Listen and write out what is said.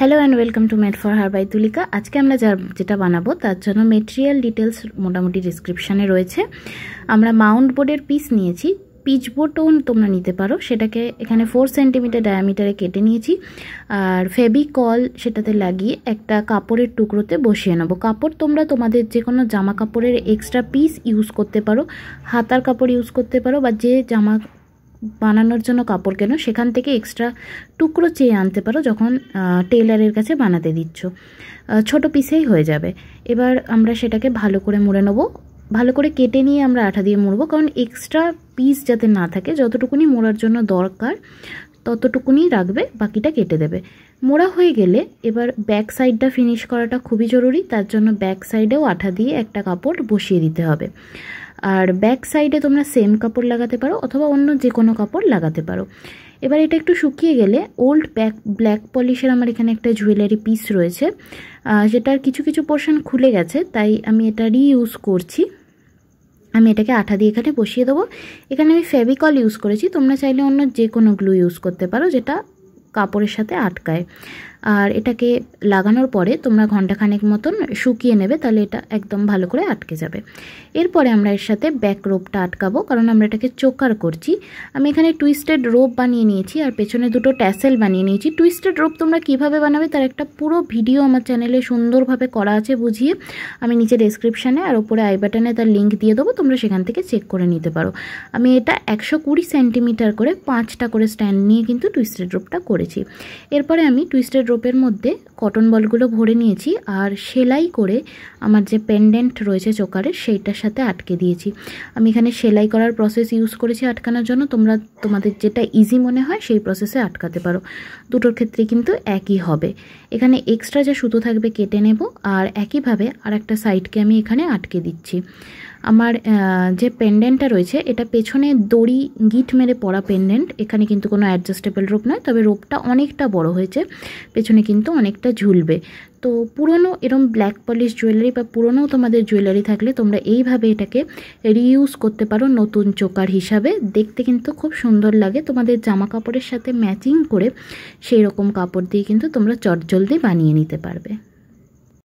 hello and welcome to made for her by Tulika আজকে আমরা যা যেটা বানাবো তার জন্য মেটেরিয়াল ডিটেলস মোটামুটি ডিসক্রিপশানে রয়েছে আমরা মাউন্ট বোর্ডের পিস নিয়েছি পিচবোর্ডও তোমরা নিতে পারো সেটাকে এখানে ফোর সেন্টিমিটার ডায়ামিটারে কেটে নিয়েছি আর ফেবিকল সেটাতে লাগিয়ে একটা কাপড়ের টুকরোতে বসিয়ে নেবো কাপড় তোমরা তোমাদের যে কোনো জামা কাপড়ের এক্সট্রা পিস ইউজ করতে পারো হাতার কাপড় ইউজ করতে পারো বা যে জামা বানানোর জন্য কাপড় কেন সেখান থেকে এক্সট্রা টুকরো চেয়ে আনতে পারো যখন টেলারের কাছে বানাতে দিচ্ছ ছোট পিসেই হয়ে যাবে এবার আমরা সেটাকে ভালো করে মুড়ে নেবো ভালো করে কেটে নিয়ে আমরা আঠা দিয়ে মুড়বো কারণ এক্সট্রা পিস যাতে না থাকে যতটুকুনি মোড়ার জন্য দরকার ততটুকুনি রাখবে বাকিটা কেটে দেবে মোড়া হয়ে গেলে এবার ব্যাক সাইডটা ফিনিশ করাটা খুবই জরুরি তার জন্য ব্যাক সাইডেও আঠা দিয়ে একটা কাপড় বসিয়ে দিতে হবে আর ব্যাক সাইডে তোমরা সেম কাপড় লাগাতে পারো অথবা অন্য যে কোনো কাপড় লাগাতে পারো এবার এটা একটু শুকিয়ে গেলে ওল্ড ব্যাক ব্ল্যাক পলিশের আমার এখানে একটা জুয়েলারি পিস রয়েছে যেটার কিছু কিছু পোর্শন খুলে গেছে তাই আমি এটা রিইউজ করছি আমি এটাকে আঠা দিয়ে এখানে বসিয়ে দেবো এখানে আমি ফেভিকল ইউজ করেছি তোমরা চাইলে অন্য যে কোনো গ্লু ইউজ করতে পারো যেটা কাপড়ের সাথে আটকায় আর এটাকে লাগানোর পরে তোমরা ঘন্টাখানেক মতন শুকিয়ে নেবে তাহলে এটা একদম ভালো করে আটকে যাবে এরপরে আমরা এর সাথে ব্যাক রোপটা আটকাবো কারণ আমরা এটাকে চোকার করছি আমি এখানে টুইস্টেড রোপ বানিয়ে নিয়েছি আর পেছনে দুটো ট্যাসেল বানিয়ে নিয়েছি টুইস্টেড রোপ তোমরা কিভাবে বানাবে তার একটা পুরো ভিডিও আমার চ্যানেলে সুন্দরভাবে করা আছে বুঝিয়ে আমি নিচে ডেসক্রিপশানে আর ওপরে আই বাটনে তার লিঙ্ক দিয়ে দেবো তোমরা সেখান থেকে চেক করে নিতে পারো আমি এটা একশো কুড়ি সেন্টিমিটার করে পাঁচটা করে স্ট্যান্ড নিয়ে কিন্তু টুইস্টেড রোপটা করেছি এরপরে আমি টুইস্টেড ড্রপের মধ্যে কটন বলগুলো ভরে নিয়েছি আর সেলাই করে আমার যে পেন্ডেন্ট রয়েছে চোকারের সেইটার সাথে আটকে দিয়েছি আমি এখানে সেলাই করার প্রসেস ইউজ করেছি আটকানোর জন্য তোমরা তোমাদের যেটা ইজি মনে হয় সেই প্রসেসে আটকাতে পারো দুটোর ক্ষেত্রে কিন্তু একই হবে এখানে এক্সট্রা যা সুতো থাকবে কেটে নেব আর একইভাবে আর একটা সাইডকে আমি এখানে আটকে দিচ্ছি আমার যে পেন্ডেন্টটা রয়েছে এটা পেছনে দড়ি গিট মেরে পড়া পেন্ডেন্ট এখানে কিন্তু কোনো অ্যাডজাস্টেবল রোপ নয় তবে রোপটা অনেকটা বড় হয়েছে পেছনে কিন্তু অনেকটা ঝুলবে তো পুরনো এরম ব্ল্যাক পলিশ জুয়েলারি বা পুরনো তোমাদের জুয়েলারি থাকলে তোমরা এইভাবে এটাকে রিইউজ করতে পারো নতুন চোকার হিসাবে দেখতে কিন্তু খুব সুন্দর লাগে তোমাদের জামা কাপড়ের সাথে ম্যাচিং করে সেই রকম কাপড় দিয়ে কিন্তু তোমরা চটজলদি বানিয়ে নিতে পারবে